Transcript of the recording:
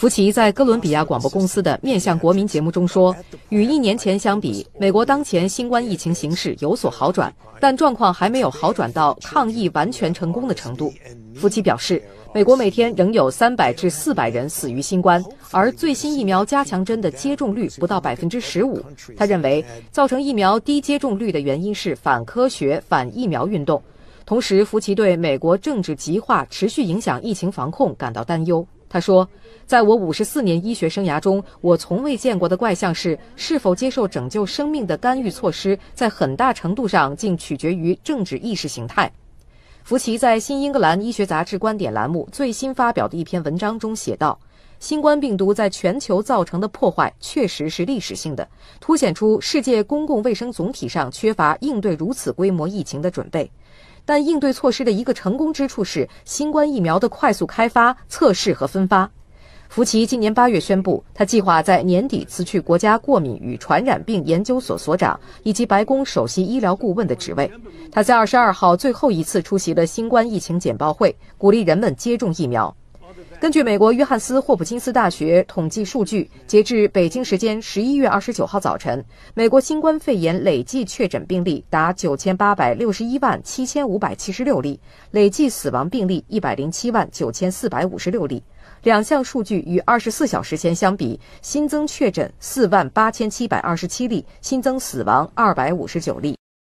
福奇在哥伦比亚广播公司的面向国民节目中说：“与一年前相比，美国当前新冠疫情形势有所好转，但状况还没有好转到抗疫完全成功的程度。”福奇表示，美国每天仍有三百至四百人死于新冠，而最新疫苗加强针的接种率不到百分之十五。他认为，造成疫苗低接种率的原因是反科学、反疫苗运动。同时，福奇对美国政治极化持续影响疫情防控感到担忧。他说，在我五十四年医学生涯中，我从未见过的怪象是，是否接受拯救生命的干预措施，在很大程度上竟取决于政治意识形态。福奇在《新英格兰医学杂志》观点栏目最新发表的一篇文章中写道：“新冠病毒在全球造成的破坏确实是历史性的，凸显出世界公共卫生总体上缺乏应对如此规模疫情的准备。”但应对措施的一个成功之处是新冠疫苗的快速开发、测试和分发。福奇今年八月宣布，他计划在年底辞去国家过敏与传染病研究所所长以及白宫首席医疗顾问的职位。他在二十二号最后一次出席了新冠疫情简报会，鼓励人们接种疫苗。根据美国约翰斯·霍普金斯大学统计数据，截至北京时间十一月二十九号早晨，美国新冠肺炎累计确诊病例达九千八百六十一万七千五百七十六例，累计死亡病例一百零七万九千四百五十六例。两项数据与二十四小时前相比，新增确诊四万八千七百二十七例，新增死亡二百五十九例。